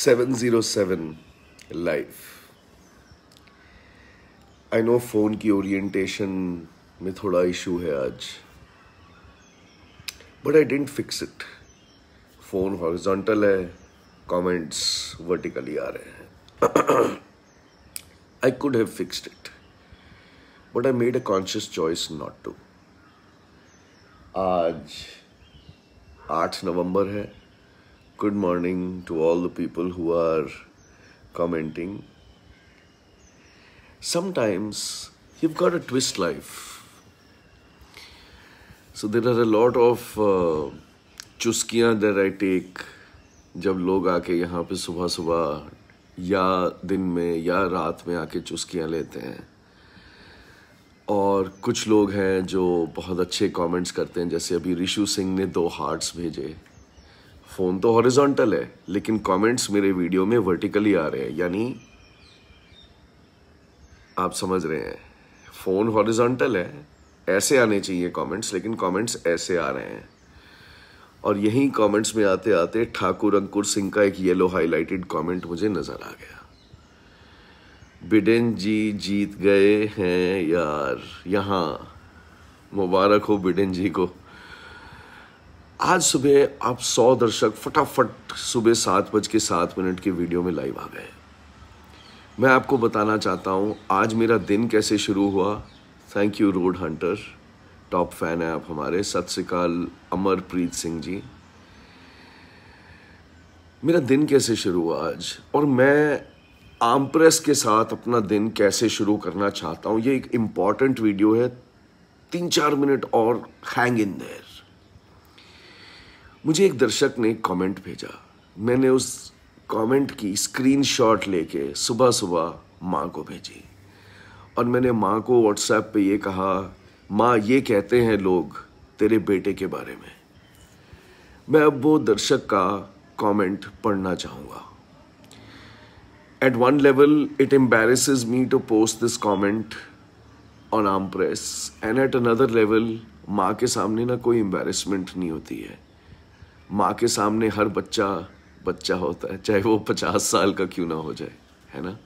707 life I know phone की orientation में थोड़ा इशू है आज but I didn't fix it phone horizontal है कमेंट्स वर्टिकली आ रहे हैं I could have fixed it but I made a conscious choice not to आज आठ नवंबर है good morning to all the people who are commenting. Sometimes you've got to twist life. So there are a lot of uh, चुस्कियाँ that I take जब लोग आके यहाँ पे सुबह सुबह या दिन में या रात में आके चुस्कियाँ लेते हैं और कुछ लोग हैं जो बहुत अच्छे कमेंट्स करते हैं जैसे अभी ऋषु सिंह ने दो हार्ट्स भेजे फ़ोन तो हॉरिजॉन्टल है लेकिन कमेंट्स मेरे वीडियो में वर्टिकली आ रहे हैं यानी आप समझ रहे हैं फ़ोन हॉरिजॉन्टल है ऐसे आने चाहिए कमेंट्स लेकिन कमेंट्स ऐसे आ रहे हैं और यही कमेंट्स में आते आते ठाकुर अंकुर सिंह का एक येलो हाईलाइटेड कमेंट मुझे नज़र आ गया बिडेन जी जीत गए हैं यार यहाँ मुबारक हो बिडेन जी को आज सुबह आप सौ दर्शक फटाफट सुबह सात बज के सात मिनट के वीडियो में लाइव आ गए मैं आपको बताना चाहता हूँ आज मेरा दिन कैसे शुरू हुआ thank you Road Hunter top fan है आप हमारे सत श्रीकाल अमरप्रीत सिंह जी मेरा दिन कैसे शुरू हुआ आज और मैं आम प्रेस के साथ अपना दिन कैसे शुरू करना चाहता हूँ ये एक इम्पॉर्टेंट वीडियो है तीन चार मिनट और हैंग इन देर मुझे एक दर्शक ने कमेंट भेजा मैंने उस कमेंट की स्क्रीनशॉट लेके सुबह सुबह माँ को भेजी और मैंने माँ को व्हाट्सएप पे ये कहा माँ ये कहते हैं लोग तेरे बेटे के बारे में मैं अब वो दर्शक का कमेंट पढ़ना चाहूँगा at one level it embarrasses me to post this comment on Aam Press and at another level माँ के सामने ना कोई एम्बेरसमेंट नहीं होती है माँ के सामने हर बच्चा बच्चा होता है चाहे वो पचास साल का क्यों ना हो जाए है ना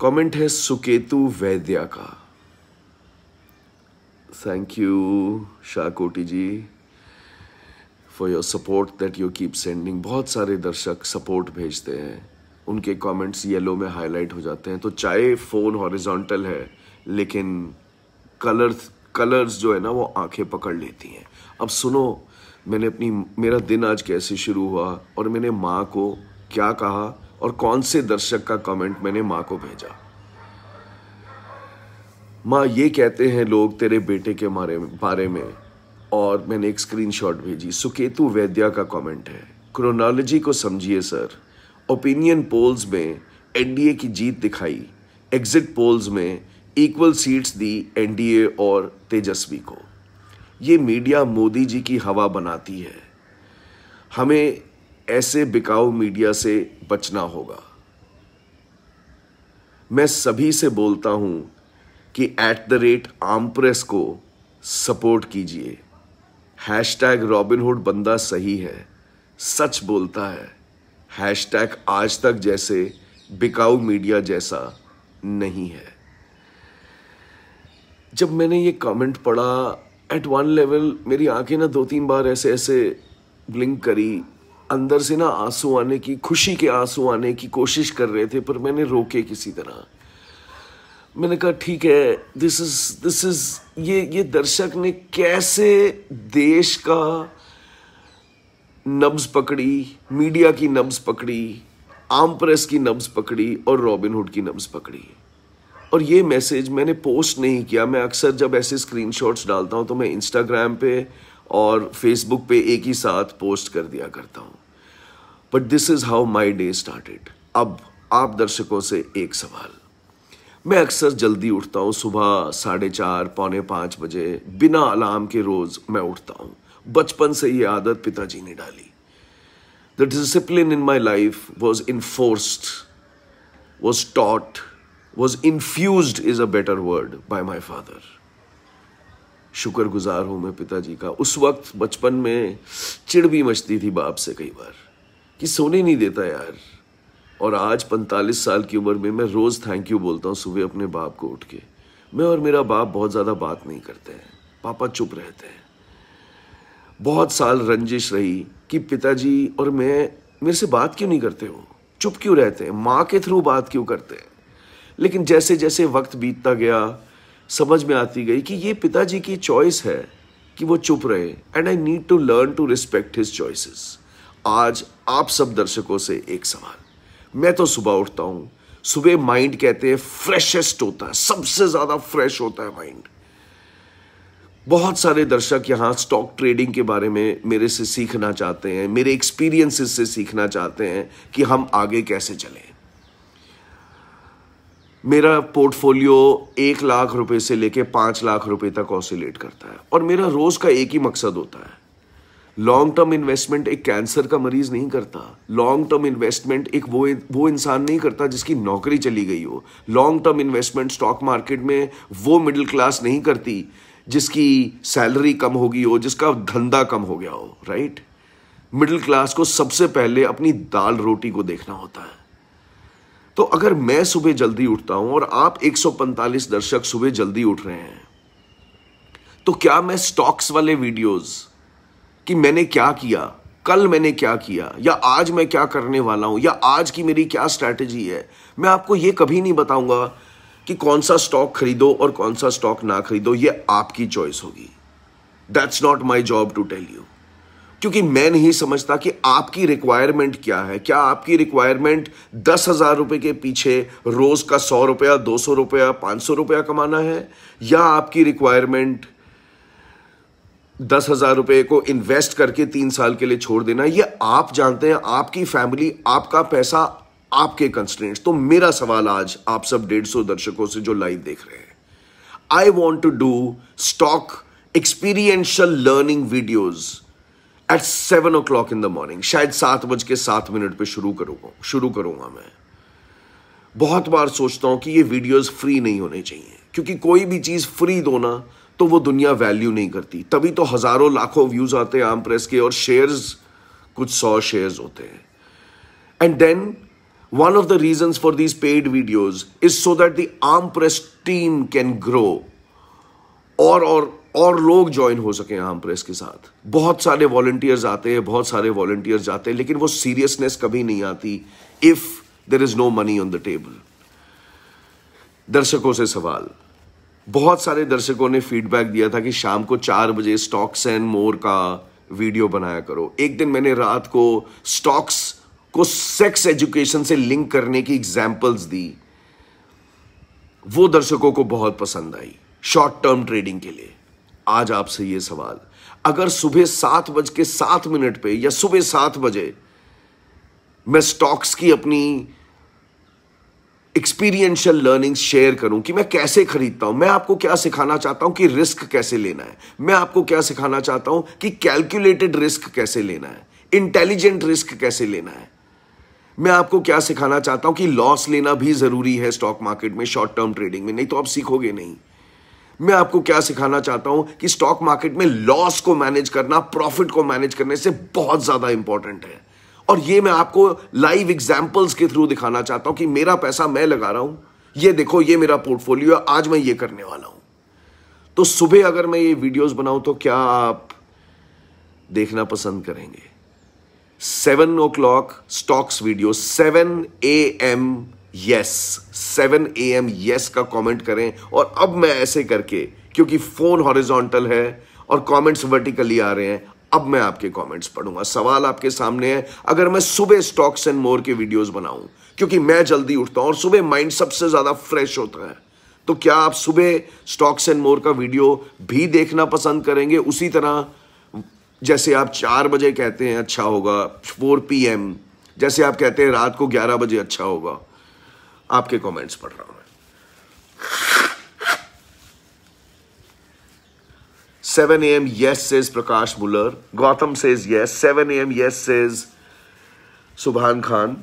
कमेंट है सुकेतु वैद्या का thank you Shahkoti ji for your support that you keep sending बहुत सारे दर्शक सपोर्ट भेजते हैं उनके कमेंट्स येलो में हाईलाइट हो जाते हैं तो चाहे फ़ोन हॉरिजॉन्टल है लेकिन कलर कलर्स जो है ना वो आंखें पकड़ लेती हैं अब सुनो मैंने अपनी मेरा दिन आज कैसे शुरू हुआ और मैंने माँ को क्या कहा और कौन से दर्शक का कमेंट मैंने माँ को भेजा माँ ये कहते हैं लोग तेरे बेटे के मारे बारे में और मैंने एक स्क्रीनशॉट भेजी सुकेतु वैद्या का कमेंट है क्रोनोलॉजी को समझिए सर ओपिनियन पोल्स में एनडीए की जीत दिखाई एग्जिट पोल्स में इक्वल सीट्स दी एनडीए और तेजस्वी को ये मीडिया मोदी जी की हवा बनाती है हमें ऐसे बिकाऊ मीडिया से बचना होगा मैं सभी से बोलता हूं कि at the rate Aam Press को सपोर्ट कीजिए हैश टैग रॉबिनहुड बंदा सही है सच बोलता है हैश टैग आज तक जैसे बिकाऊ मीडिया जैसा नहीं है जब मैंने ये कमेंट पढ़ा एट वन लेवल मेरी आंखें ना दो तीन बार ऐसे ऐसे ब्लिंक करी अंदर से ना आंसू आने की खुशी के आंसू आने की कोशिश कर रहे थे पर मैंने रोके किसी तरह मैंने कहा ठीक है दिस इज दिस इज ये ये दर्शक ने कैसे देश का नब्ज पकड़ी मीडिया की नब्ज पकड़ी आम प्रेस की नब्ज पकड़ी और रॉबिनहुड की नब्ज पकड़ी और ये मैसेज मैंने पोस्ट नहीं किया मैं अक्सर जब ऐसे स्क्रीनशॉट्स डालता हूँ तो मैं इंस्टाग्राम पे और फेसबुक पे एक ही साथ पोस्ट कर दिया करता हूँ but this is how my day started अब आप दर्शकों से एक सवाल मैं अक्सर जल्दी उठता हूँ सुबह साढ़े चार पौने पाँच बजे बिना अलार्म के रोज़ मैं उठता हूँ बचपन से ये आदत पिताजी ने डाली the discipline in my life was enforced was taught was infused is a better word by my father शुक्र गुजार हूं मैं पिताजी का उस वक्त बचपन में चिड़ भी मचती थी बाप से कई बार कि सोने नहीं देता यार और आज 45 साल की उम्र में मैं रोज़ थैंक यू बोलता हूँ सुबह अपने बाप को उठ के मैं और मेरा बाप बहुत ज़्यादा बात नहीं करते हैं पापा चुप रहते हैं बहुत साल रंजिश रही कि पिताजी और मैं मेरे से बात क्यों नहीं करते हो चुप क्यों रहते हैं माँ के थ्रू बात क्यों करते हैं लेकिन जैसे जैसे वक्त बीतता गया समझ में आती गई कि ये पिताजी की चॉइस है कि वो चुप रहे and I need to learn to respect his choices आज आप सब दर्शकों से एक सवाल मैं तो सुबह उठता हूँ सुबह माइंड कहते हैं फ्रेशेस्ट होता है सबसे ज़्यादा फ्रेश होता है माइंड बहुत सारे दर्शक यहाँ स्टॉक ट्रेडिंग के बारे में मेरे से सीखना चाहते हैं मेरे एक्सपीरियंसेस से सीखना चाहते हैं कि हम आगे कैसे चलें मेरा पोर्टफोलियो एक लाख रुपए से लेके पाँच लाख रुपए तक ऑसिलेट करता है और मेरा रोज़ का एक ही मकसद होता है लॉन्ग टर्म इन्वेस्टमेंट एक कैंसर का मरीज नहीं करता लॉन्ग टर्म इन्वेस्टमेंट एक वो वो इंसान नहीं करता जिसकी नौकरी चली गई हो long term investment stock market में वो मिडिल क्लास नहीं करती जिसकी सैलरी कम होगी हो जिसका धंधा कम हो गया हो राइट मिडिल क्लास को सबसे पहले अपनी दाल रोटी को देखना होता है तो अगर मैं सुबह जल्दी उठता हूं और आप 145 दर्शक सुबह जल्दी उठ रहे हैं तो क्या मैं स्टॉक्स वाले वीडियोस कि मैंने क्या किया कल मैंने क्या किया या आज मैं क्या करने वाला हूं या आज की मेरी क्या स्ट्रैटेजी है मैं आपको यह कभी नहीं बताऊंगा कि कौन सा स्टॉक खरीदो और कौन सा स्टॉक ना खरीदो यह आपकी चॉइस होगी that's not my job to tell you क्योंकि मैं नहीं समझता कि आपकी रिक्वायरमेंट क्या है क्या आपकी रिक्वायरमेंट दस हज़ार रुपए के पीछे रोज़ का सौ रुपया दो सौ रुपया पांच सौ रुपया कमाना है या आपकी रिक्वायरमेंट दस हज़ार रुपये को इन्वेस्ट करके तीन साल के लिए छोड़ देना ये आप जानते हैं आपकी फैमिली आपका पैसा आपके कंस्टेंट तो मेरा सवाल आज आप सब डेढ़ सौ दर्शकों से जो लाइव देख रहे हैं I want to do stock experiential learning videos at seven o'clock in the morning शायद सात बज के सात मिनट पे शुरू करूंगा शुरू करूंगा मैं बहुत बार सोचता हूं कि ये वीडियोस फ्री नहीं होने चाहिए क्योंकि कोई भी चीज़ फ्री दो ना तो वो दुनिया वैल्यू नहीं करती तभी तो हज़ारों लाखों व्यूज़ आते हैं आम प्रेस के और शेयर्स कुछ सौ शेयर्स होते हैं and then one of the reason for these paid videos is so that the Aam Press team can grow और और लोग ज्वाइन हो सके आम प्रेस के साथ बहुत सारे वॉलंटियर्स आते हैं बहुत सारे वॉल्टियर्स जाते हैं लेकिन वो सीरियसनेस कभी नहीं आती if there is no money on the table दर्शकों से सवाल बहुत सारे दर्शकों ने फीडबैक दिया था कि शाम को चार बजे स्टॉक्स एंड मोर का वीडियो बनाया करो एक दिन मैंने रात को स्टॉक्स को सेक्स एजुकेशन से लिंक करने की एग्जाम्पल्स दी वो दर्शकों को बहुत पसंद आई शॉर्ट टर्म ट्रेडिंग के लिए आज आपसे ये सवाल अगर सुबह सात बज के सात मिनट पे या सुबह सात बजे मैं स्टॉक्स की अपनी एक्सपीरियंशियल लर्निंग शेयर करूं कि मैं कैसे खरीदता हूं मैं आपको क्या सिखाना चाहता हूं कि रिस्क कैसे लेना है मैं आपको क्या सिखाना चाहता हूं कि कैलकुलेटेड रिस्क कैसे लेना है इंटेलिजेंट रिस्क कैसे लेना है मैं आपको क्या सिखाना चाहता हूं कि लॉस लेना भी जरूरी है स्टॉक मार्केट में शॉर्ट टर्म ट्रेडिंग में नहीं तो आप सीखोगे नहीं मैं आपको क्या सिखाना चाहता हूं कि स्टॉक मार्केट में लॉस को मैनेज करना प्रॉफिट को मैनेज करने से बहुत ज्यादा इंपॉर्टेंट है और ये मैं आपको लाइव एग्जाम्पल्स के थ्रू दिखाना चाहता हूं कि मेरा पैसा मैं लगा रहा हूं ये देखो ये मेरा पोर्टफोलियो है आज मैं ये करने वाला हूं तो सुबह अगर मैं ये वीडियोस बनाऊं तो क्या आप देखना पसंद करेंगे seven o'clock stocks video seven A M yes seven A M yes का कमेंट करें और अब मैं ऐसे करके क्योंकि फोन हॉरिजॉन्टल है और कमेंट्स वर्टिकली आ रहे हैं अब मैं आपके कमेंट्स पढ़ूंगा सवाल आपके सामने है अगर मैं सुबह स्टॉक्स एंड मोर के वीडियोस बनाऊं क्योंकि मैं जल्दी उठता हूं और सुबह माइंड सबसे ज्यादा फ्रेश होता है तो क्या आप सुबह स्टॉक्स एंड मोर का वीडियो भी देखना पसंद करेंगे उसी तरह जैसे आप चार बजे कहते हैं अच्छा होगा फोर पी जैसे आप कहते हैं रात को ग्यारह बजे अच्छा होगा आपके कमेंट्स पढ़ रहा हूं seven A M yes says Prakash Mular Gautam says yes seven A M yes says Subhan Khan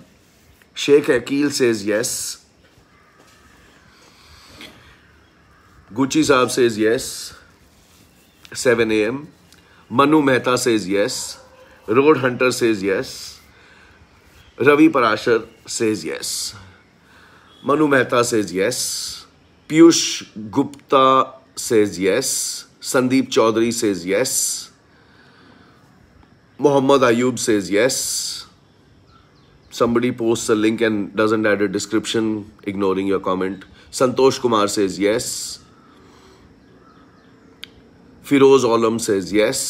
Shaikh Akeel says yes Gucchi sahab says yes seven A M Manu Mehta says yes Road Hunter says yes Ravi Parashar says yes Manu Mehta says yes Piyush Gupta says yes Sandeep Chaudhary says yes Mohammad Ayub says yes somebody post a link and doesn't add a description ignoring your comment Santosh Kumar says yes Firoz Alam says yes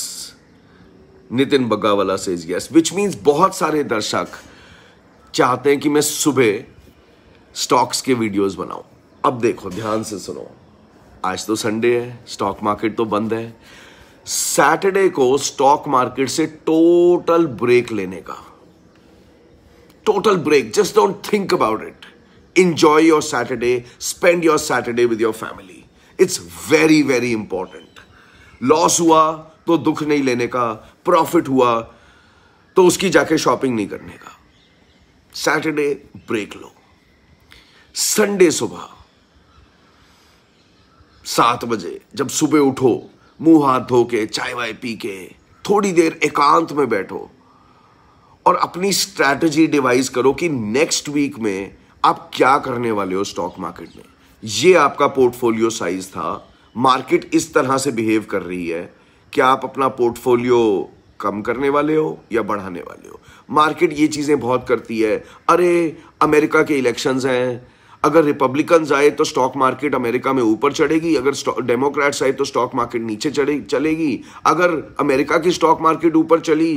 Nitin Baggawala says yes which means बहुत सारे दर्शक चाहते हैं कि मैं सुबह stocks के videos बनाऊं अब देखो ध्यान से सुनो आज तो संडे है स्टॉक मार्केट तो बंद है सैटरडे को स्टॉक मार्केट से टोटल ब्रेक लेने का total break just don't think about it enjoy your Saturday spend your Saturday with your family it's very very important loss हुआ तो दुख नहीं लेने का प्रॉफिट हुआ तो उसकी जाके शॉपिंग नहीं करने का सैटरडे ब्रेक लो संडे सुबह सात बजे जब सुबह उठो मुंह हाथ धो के चाय वाय पी के थोड़ी देर एकांत में बैठो और अपनी स्ट्रैटेजी डिवाइस करो कि नेक्स्ट वीक में आप क्या करने वाले हो स्टॉक मार्केट में ये आपका पोर्टफोलियो साइज था मार्केट इस तरह से बिहेव कर रही है क्या आप अपना पोर्टफोलियो कम करने वाले हो या बढ़ाने वाले हो मार्केट ये चीज़ें बहुत करती है अरे अमेरिका के इलेक्शंस हैं अगर रिपब्लिकन आए तो स्टॉक मार्केट अमेरिका में ऊपर चढ़ेगी अगर डेमोक्रेट्स आए तो स्टॉक मार्केट नीचे चढ़े चलेगी अगर अमेरिका की स्टॉक मार्केट ऊपर चली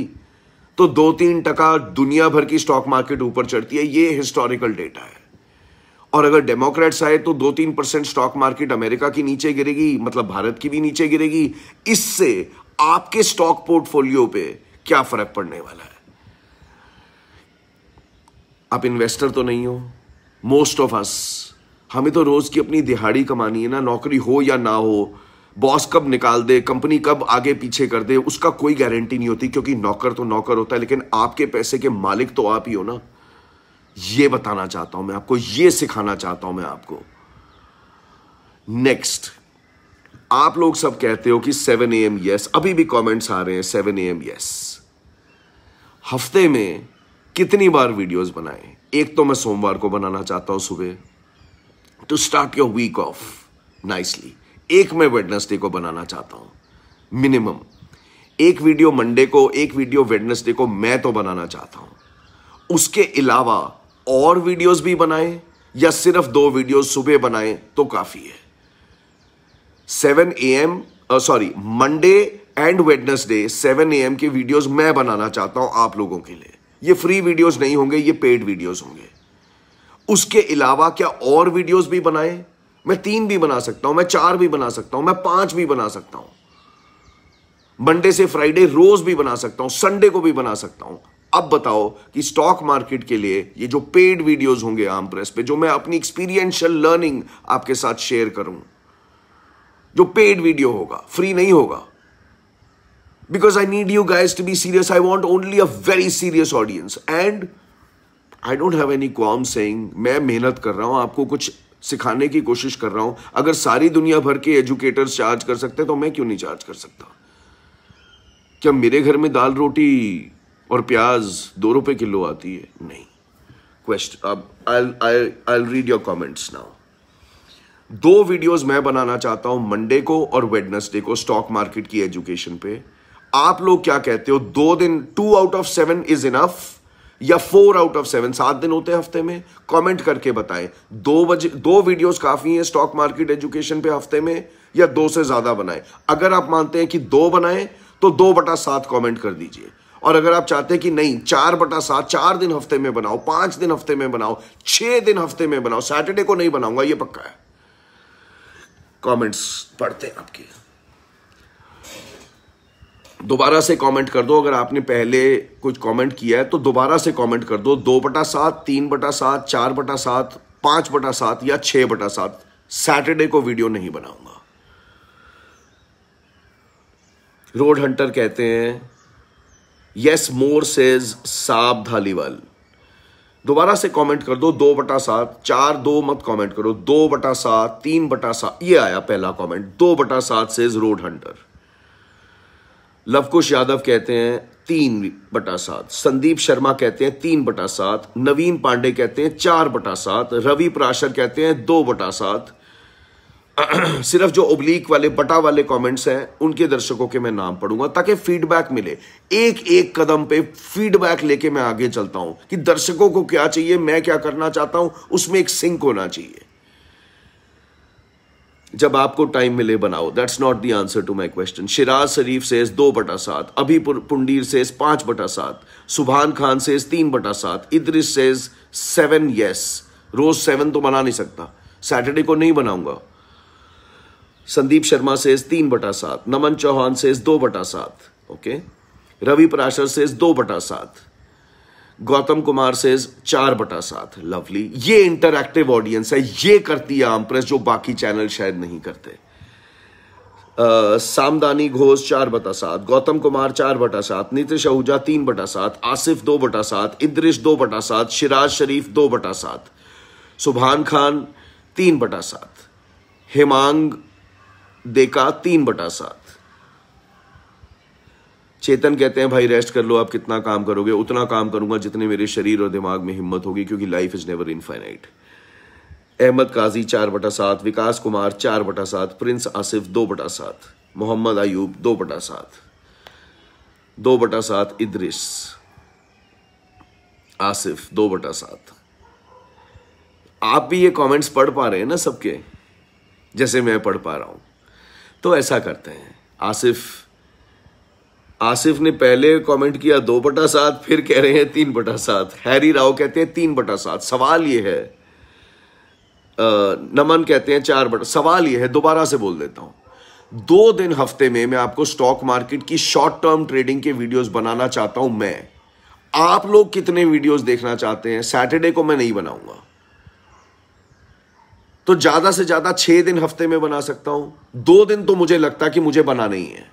तो दो तीन टका दुनिया भर की स्टॉक मार्केट ऊपर चढ़ती है ये हिस्टोरिकल डेटा है और अगर डेमोक्रेट्स आए तो दो तीन परसेंट स्टॉक मार्केट अमेरिका की नीचे गिरेगी मतलब भारत की भी नीचे गिरेगी इससे आपके स्टॉक पोर्टफोलियो पे क्या फर्क पड़ने वाला है आप इन्वेस्टर तो नहीं हो मोस्ट ऑफ अस हमें तो रोज़ की अपनी दिहाड़ी कमानी है ना नौकरी हो या ना हो बॉस कब निकाल दे कंपनी कब आगे पीछे कर दे उसका कोई गारंटी नहीं होती क्योंकि नौकर तो नौकर होता है लेकिन आपके पैसे के मालिक तो आप ही हो ना ये बताना चाहता हूं मैं आपको ये सिखाना चाहता हूं मैं आपको नेक्स्ट आप लोग सब कहते हो कि सेवन ए एम यस अभी भी कमेंट्स आ रहे हैं सेवन ए एम यस हफ्ते में कितनी बार वीडियोस बनाए एक तो मैं सोमवार को बनाना चाहता हूं सुबह to start your week off nicely एक मैं वेडनेसडे को बनाना चाहता हूं मिनिमम एक वीडियो मंडे को एक वीडियो वेडनेसडे को मैं तो बनाना चाहता हूं उसके अलावा और वीडियोस भी बनाए या सिर्फ दो वीडियोस सुबह बनाए तो काफ़ी है seven A M sorry Monday and Wednesday seven A M की वीडियोस मैं बनाना चाहता हूं आप लोगों के लिए ये फ्री वीडियोस नहीं होंगे ये पेड वीडियोस होंगे उसके अलावा क्या और वीडियोस भी बनाए मैं तीन भी बना सकता हूं मैं चार भी बना सकता हूं मैं पांच भी बना सकता हूं मंडे से फ्राइडे रोज भी बना सकता हूं संडे को भी बना सकता हूं अब बताओ कि स्टॉक मार्केट के लिए ये जो पेड वीडियोस होंगे आम प्रेस पे जो मैं अपनी एक्सपीरियंशियल लर्निंग आपके साथ शेयर करूं जो पेड वीडियो होगा फ्री नहीं होगा because I need you guys to be serious. I want only a very serious audience. And I don't have any qualm saying मैं मेहनत कर रहा हूं आपको कुछ सिखाने की कोशिश कर रहा हूं अगर सारी दुनिया भर के एजुकेटर्स चार्ज कर सकते तो मैं क्यों नहीं चार्ज कर सकता क्या मेरे घर में दाल रोटी और प्याज दो रुपए किलो आती है नहीं क्वेश्चन अब I read your comments now दो वीडियोस मैं बनाना चाहता हूं मंडे को और वेडनेसडे को स्टॉक मार्केट की एजुकेशन पे आप लोग क्या कहते हो दो दिन two out of seven is enough या फोर आउट ऑफ सेवन सात दिन होते हैं हफ्ते में कमेंट करके बताएं दो बजे दो वीडियोस काफी हैं स्टॉक मार्केट एजुकेशन पे हफ्ते में या दो से ज्यादा बनाएं अगर आप मानते हैं कि दो बनाएं तो दो बटा सात कॉमेंट कर दीजिए और अगर आप चाहते हैं कि नहीं चार बटा सात चार दिन हफ्ते में बनाओ पांच दिन हफ्ते में बनाओ छह दिन हफ्ते में बनाओ सैटरडे को नहीं बनाऊंगा ये पक्का है कमेंट्स पढ़ते हैं आपके दोबारा से कमेंट कर दो अगर आपने पहले कुछ कमेंट किया है तो दोबारा से कमेंट कर दो दो बटा सात तीन बटा सात चार बटा सात पांच बटा सात या छह बटा सात सैटरडे को वीडियो नहीं बनाऊंगा रोड हंटर कहते हैं यस मोर सेज साब धालीवाल दोबारा से कमेंट कर दो दो बटा सात चार दो मत कमेंट करो दो बटा सात तीन बटा सात ये आया पहला कमेंट दो बटा सात says Road Hunter Lavkush Yadav कहते हैं तीन बटा सात संदीप शर्मा कहते हैं तीन बटा सात नवीन पांडे कहते हैं चार बटा सात रवि प्राशर कहते हैं दो बटा सात सिर्फ जो ओब्लीक वाले बटा वाले कमेंट्स हैं उनके दर्शकों के मैं नाम पढ़ूंगा ताकि फीडबैक मिले एक एक कदम पे फीडबैक लेके मैं आगे चलता हूं कि दर्शकों को क्या चाहिए मैं क्या करना चाहता हूं उसमें एक सिंक होना चाहिए जब आपको टाइम मिले बनाओ that's not the answer to my question Shiraz Sharif से दो बटा सात अभी पुंडीर से पांच बटा सात सुबहान खान से तीन बटा सात इद्रिस सेज सेवन यस रोज सेवन तो बना नहीं सकता सैटरडे को नहीं बनाऊंगा संदीप शर्मा से तीन बटा सात नमन चौहान सेज दो बटा सात ओके रवि पराशर से दो बटा सात गौतम कुमार सेज चार बटा सात लवली ये इंटरक्टिव ऑडियंस है ये करती है आम प्रेस जो बाकी चैनल शायद नहीं करते सामदानी घोष चार बटा सात गौतम कुमार चार बटा सात नितिश आहूजा तीन बटा सात आसिफ दो बटा सात इद्रिश दो बटा सात शिराज शरीफ दो बटा सात सुबहान खान तीन बटा सात हिमांग देका तीन बटा सात चेतन कहते हैं भाई रेस्ट कर लो आप कितना काम करोगे उतना काम करूंगा जितने मेरे शरीर और दिमाग में हिम्मत होगी क्योंकि life is never infinite Ahmed Kazi चार बटा सात विकास कुमार चार बटा सात प्रिंस आसिफ दो बटा सात मोहम्मद अयूब दो बटा सात दो बटा सात इद्रिस आसिफ दो बटा सात आप भी ये कमेंट्स पढ़ पा रहे हैं ना सबके जैसे मैं पढ़ पा रहा हूं तो ऐसा करते हैं आसिफ आसिफ ने पहले कमेंट किया दो बटा सात फिर कह रहे हैं तीन बटा सात हैरी राव कहते हैं तीन बटा सात सवाल ये है नमन कहते हैं चार बटा सवाल ये है दोबारा से बोल देता हूं दो दिन हफ्ते में मैं आपको स्टॉक मार्केट की शॉर्ट टर्म ट्रेडिंग के वीडियोस बनाना चाहता हूं मैं आप लोग कितने वीडियोस देखना चाहते हैं सैटरडे को मैं नहीं बनाऊंगा तो ज्यादा से ज्यादा छह दिन हफ्ते में बना सकता हूं दो दिन तो मुझे लगता कि मुझे बना नहीं है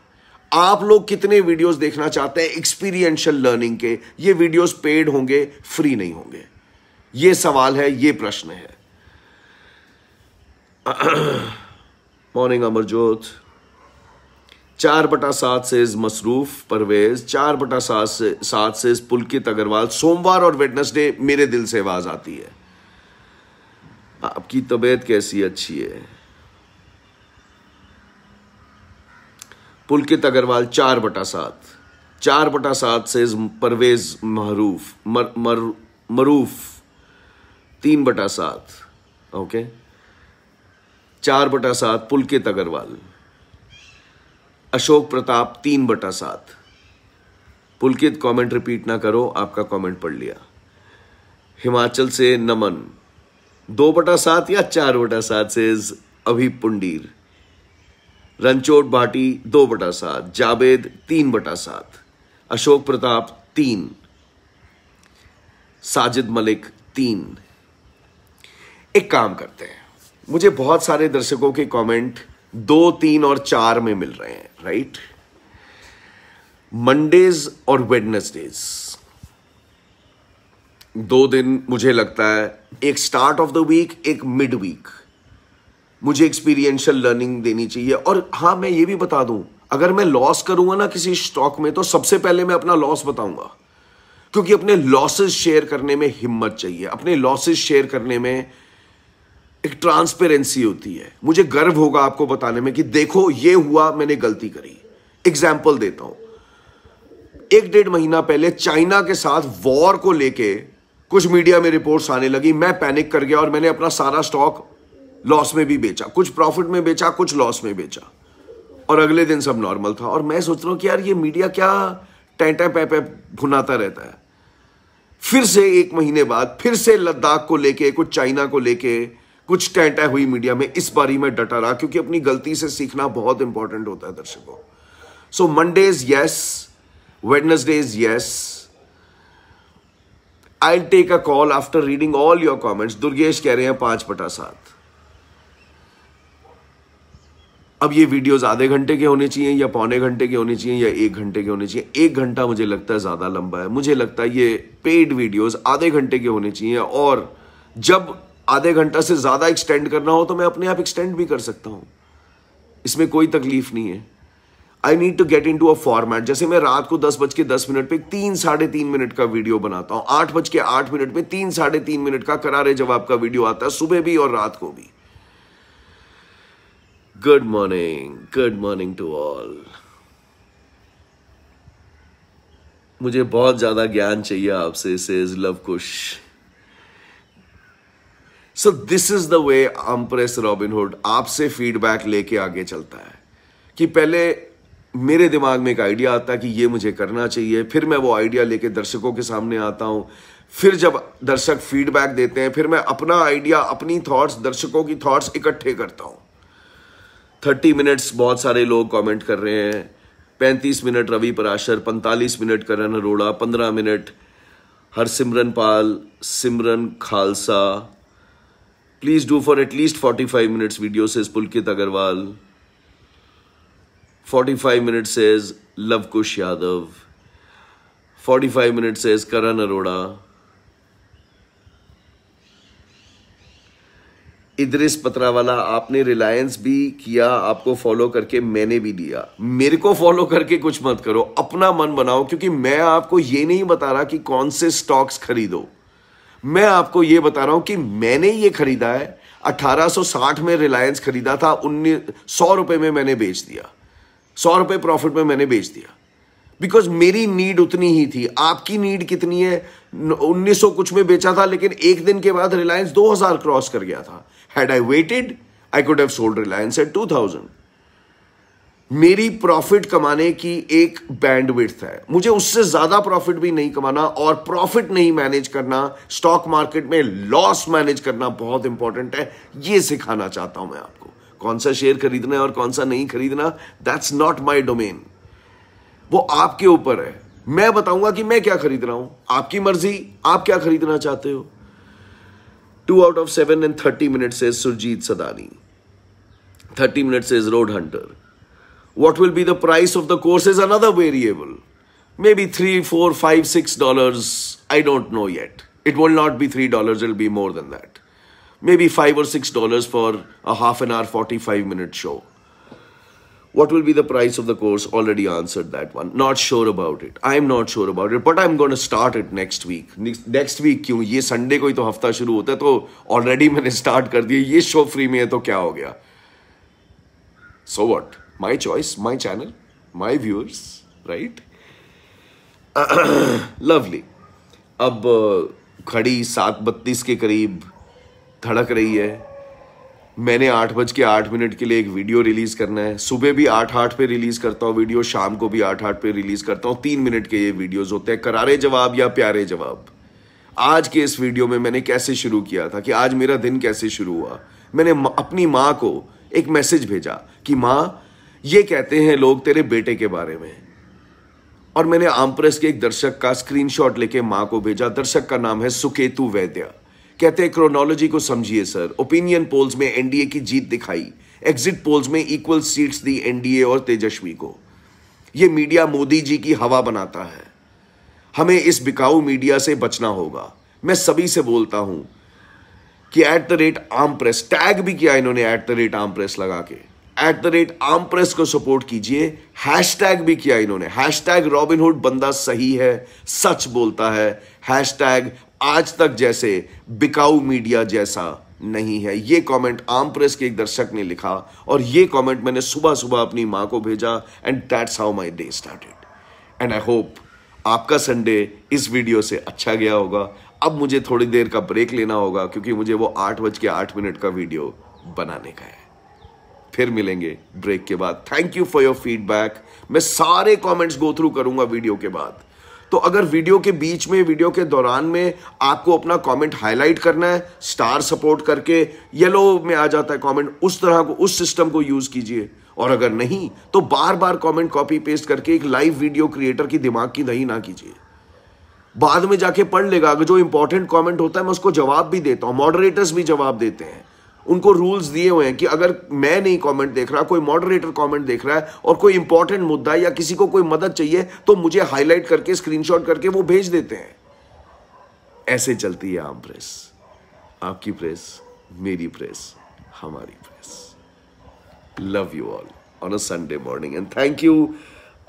आप लोग कितने वीडियोस देखना चाहते हैं एक्सपीरियंशियल लर्निंग के ये वीडियोस पेड होंगे फ्री नहीं होंगे ये सवाल है ये प्रश्न है मॉर्निंग अमरजोत चार बटा सात से मसरूफ परवेज चार बटा सात से सात से पुलकित अग्रवाल सोमवार और वेडनेसडे मेरे दिल से आवाज आती है आपकी तबीयत कैसी अच्छी है पुलकित अग्रवाल चार बटा सात चार बटा सात से परवेज महरूफ मर, मर मरूफ तीन बटा सात ओके चार बटा सात पुलकित अग्रवाल अशोक प्रताप तीन बटा सात पुलकित कमेंट रिपीट ना करो आपका कमेंट पढ़ लिया हिमाचल से नमन दो बटा सात या चार बटा सात से अभी पुंडीर रनचोट भाटी दो बटा सात जावेद तीन बटा सात अशोक प्रताप तीन साजिद मलिक तीन एक काम करते हैं मुझे बहुत सारे दर्शकों के कमेंट दो तीन और चार में मिल रहे हैं राइट मंडेज और वेडनेसडेज दो दिन मुझे लगता है एक स्टार्ट ऑफ द वीक एक मिड वीक मुझे एक्सपीरियंशियल लर्निंग देनी चाहिए और हाँ मैं ये भी बता दूं अगर मैं लॉस करूंगा ना किसी स्टॉक में तो सबसे पहले मैं अपना लॉस बताऊंगा क्योंकि अपने लॉसेस शेयर करने में हिम्मत चाहिए अपने लॉसेस शेयर करने में एक ट्रांसपेरेंसी होती है मुझे गर्व होगा आपको बताने में कि देखो ये हुआ मैंने गलती करी एग्जाम्पल देता हूं एक डेढ़ महीना पहले चाइना के साथ वॉर को लेके कुछ मीडिया में रिपोर्ट्स आने लगी मैं पैनिक कर गया और मैंने अपना सारा स्टॉक लॉस में भी बेचा कुछ प्रॉफिट में बेचा कुछ लॉस में बेचा और अगले दिन सब नॉर्मल था और मैं सोच रहा हूं कि यार ये मीडिया क्या टैटा पैपे भुनाता रहता है फिर से एक महीने बाद फिर से लद्दाख को लेके कुछ चाइना को लेके कुछ टैटा हुई मीडिया में इस बारी में डटा रहा क्योंकि अपनी गलती से सीखना बहुत इंपॉर्टेंट होता है दर्शकों so Monday is yes is yes I take a call after reading all your comments Durgesh कह रहे हैं पांच पटा सात अब ये वीडियोस आधे घंटे के होने चाहिए या पौने घंटे के होने चाहिए या एक घंटे के होने चाहिए एक घंटा मुझे लगता है ज़्यादा लंबा है मुझे लगता है ये पेड वीडियोस आधे घंटे के होने चाहिए और जब आधे घंटा से ज़्यादा एक्सटेंड करना हो तो मैं अपने आप एक्सटेंड भी कर सकता हूँ इसमें कोई तकलीफ नहीं है I need to get into a format जैसे मैं रात को दस बज के दस मिनट पे तीन साढ़े तीन मिनट का वीडियो बनाता हूँ आठ बज के आठ मिनट में तीन साढ़े तीन मिनट का करारे जवाब का वीडियो आता है सुबह भी और रात को भी Good morning, good morning to all. मुझे बहुत ज्यादा ज्ञान चाहिए आपसे इसे is Lavkush so this is the way Aam Press Robinhood आपसे फीडबैक लेके आगे चलता है कि पहले मेरे दिमाग में एक आइडिया आता है कि ये मुझे करना चाहिए फिर मैं वो आइडिया लेके दर्शकों के सामने आता हूं फिर जब दर्शक फीडबैक देते हैं फिर मैं अपना आइडिया अपनी थॉट्स दर्शकों की थॉट्स इकट्ठे करता हूं थर्टी मिनट्स बहुत सारे लोग कमेंट कर रहे हैं पैंतीस मिनट रवि पराशर पैंतालीस मिनट करण अरोड़ा पंद्रह minute Harsimran Pal Simran Khalsa please do for at least forty five minutes video says Pulkit Agarwal forty five minute says Lavkush Yadav forty five minute says Karan Arora पत्रा वाला आपने रिलायंस भी किया आपको फॉलो करके मैंने भी दिया मेरे को फॉलो करके कुछ मत करो अपना मन बनाओ क्योंकि मैं आपको ये नहीं बता रहा कि कौन से स्टॉक्स खरीदो मैं आपको ये बता रहा हूं कि मैंने ये खरीदा है 1860 में रिलायंस खरीदा था उन्नीस सौ रुपए में मैंने बेच दिया सौ रुपए प्रॉफिट में मैंने बेच दिया बिकॉज मेरी नीड उतनी ही थी आपकी नीड कितनी है 1900 कुछ में बेचा था लेकिन एक दिन के बाद रिलायंस 2000 क्रॉस कर गया था Had I waited, I could have sold Reliance at 2000. मेरी प्रॉफिट कमाने की एक बैंडविड्थ है मुझे उससे ज्यादा प्रॉफिट भी नहीं कमाना और प्रॉफिट नहीं मैनेज करना स्टॉक मार्केट में लॉस मैनेज करना बहुत इंपॉर्टेंट है ये सिखाना चाहता हूं मैं आपको कौन सा शेयर खरीदना है और कौन सा नहीं खरीदना दैट्स नॉट माई डोमेन वो आपके ऊपर है मैं बताऊंगा कि मैं क्या खरीद रहा हूं आपकी मर्जी आप क्या खरीदना चाहते हो 2 out of 7 and 30 minutes says Surjeet Sadani. 30 minutes says Road Hunter. What will be the price of the course is another variable. Maybe 3, 4, 5, 6 dollars. I don't know yet. It will not be 3 dollars. It will be more than that. Maybe 5 or 6 dollars for a half an hour, 45 minute show. What will be the price of the course? Already answered that one. Not sure about it. I'm not sure about it. But I'm going to start it next week. Next week क्यों ये Sunday को ही तो हफ्ता शुरू होता है तो already मैंने स्टार्ट कर दिया ये शो फ्री में है तो क्या हो गया so what my choice my channel my viewers right lovely अब खड़ी सात बत्तीस के करीब धड़क रही है मैंने आठ बज के आठ मिनट के लिए एक वीडियो रिलीज़ करना है सुबह भी आठ आठ पे रिलीज़ करता हूँ वीडियो शाम को भी आठ आठ पे रिलीज़ करता हूँ तीन मिनट के ये वीडियोस होते हैं करारे जवाब या प्यारे जवाब आज के इस वीडियो में मैंने कैसे शुरू किया था कि आज मेरा दिन कैसे शुरू हुआ मैंने अपनी माँ को एक मैसेज भेजा कि माँ ये कहते हैं लोग तेरे बेटे के बारे में और मैंने आमप्रेस के एक दर्शक का स्क्रीनशॉट लेके माँ को भेजा दर्शक का नाम है सुकेतु वैद्या कहते हैं क्रोनोलॉजी को समझिए सर ओपिनियन पोल्स में एनडीए की जीत दिखाई एग्जिट पोल्स में इक्वल सीट्स दी एनडीए और तेजस्वी को यह मीडिया मोदी जी की हवा बनाता है हमें इस बिकाऊ मीडिया से बचना होगा मैं सभी से बोलता हूं कि at the rate Aam Press tag भी किया इन्होंने at the rate Aam Press लगा के at the rate Aam Press को सपोर्ट कीजिए हैश टैग भी किया इन्होंने हैश टैग रॉबिनहुड बंदा सही है सच बोलता है हैश टैग आज तक जैसे बिकाऊ मीडिया जैसा नहीं है ये कमेंट आम प्रेस के एक दर्शक ने लिखा और ये कमेंट मैंने सुबह सुबह अपनी मां को भेजा and that's how my day started and I hope आपका संडे इस वीडियो से अच्छा गया होगा अब मुझे थोड़ी देर का ब्रेक लेना होगा क्योंकि मुझे वो आठ बज के आठ मिनट का वीडियो बनाने का है फिर मिलेंगे ब्रेक के बाद thank you for your feedback मैं सारे कॉमेंट्स गो थ्रू करूंगा वीडियो के बाद तो अगर वीडियो के बीच में वीडियो के दौरान में आपको अपना कमेंट हाईलाइट करना है स्टार सपोर्ट करके येलो में आ जाता है कमेंट उस तरह को उस सिस्टम को यूज़ कीजिए और अगर नहीं तो बार बार कमेंट कॉपी पेस्ट करके एक लाइव वीडियो क्रिएटर की दिमाग की दही ना कीजिए बाद में जाके पढ़ लेगा अगर जो इंपॉर्टेंट कमेंट होता है मैं उसको जवाब भी देता हूँ मॉडरेटर्स भी जवाब देते हैं उनको रूल्स दिए हुए हैं कि अगर मैं नहीं कमेंट देख रहा कोई मॉडरेटर कमेंट देख रहा है और कोई इंपॉर्टेंट मुद्दा या किसी को कोई मदद चाहिए तो मुझे हाईलाइट करके स्क्रीनशॉट करके वो भेज देते हैं ऐसे चलती है आम प्रेस आपकी प्रेस मेरी प्रेस हमारी press love you all on a Sunday morning and thank you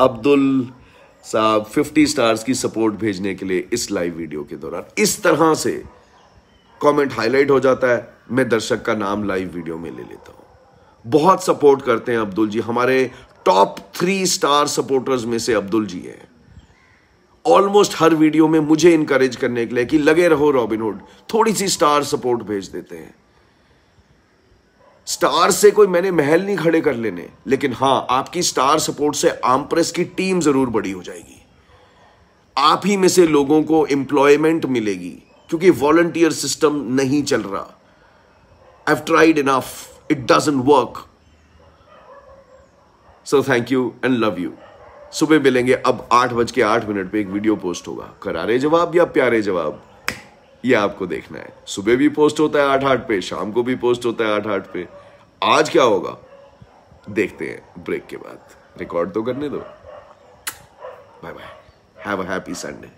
Abdul sahab 50 stars की सपोर्ट भेजने के लिए इस लाइव वीडियो के दौरान इस तरह से कमेंट हाईलाइट हो जाता है मैं दर्शक का नाम लाइव वीडियो में ले लेता हूं बहुत सपोर्ट करते हैं अब्दुल जी हमारे टॉप थ्री स्टार सपोर्टर्स में से अब्दुल जी हैं ऑलमोस्ट हर वीडियो में मुझे इंकरेज करने के लिए कि लगे रहो रॉबिनहुड थोड़ी सी स्टार सपोर्ट भेज देते हैं स्टार से कोई मैंने महल नहीं खड़े कर लेने लेकिन हां आपकी स्टार सपोर्ट से आम प्रेस की टीम जरूर बड़ी हो जाएगी आप ही में से लोगों को एम्प्लॉयमेंट मिलेगी क्योंकि वॉल्टियर सिस्टम नहीं चल रहा I've tried enough it doesn't work so thank you and love you सुबह मिलेंगे अब आठ बज के आठ मिनट पे एक वीडियो पोस्ट होगा करारे जवाब या प्यारे जवाब ये आपको देखना है सुबह भी पोस्ट होता है आठ आठ पे शाम को भी पोस्ट होता है आठ आठ पे आज क्या होगा देखते हैं ब्रेक के बाद रिकॉर्ड तो करने दो bye bye have a happy Sunday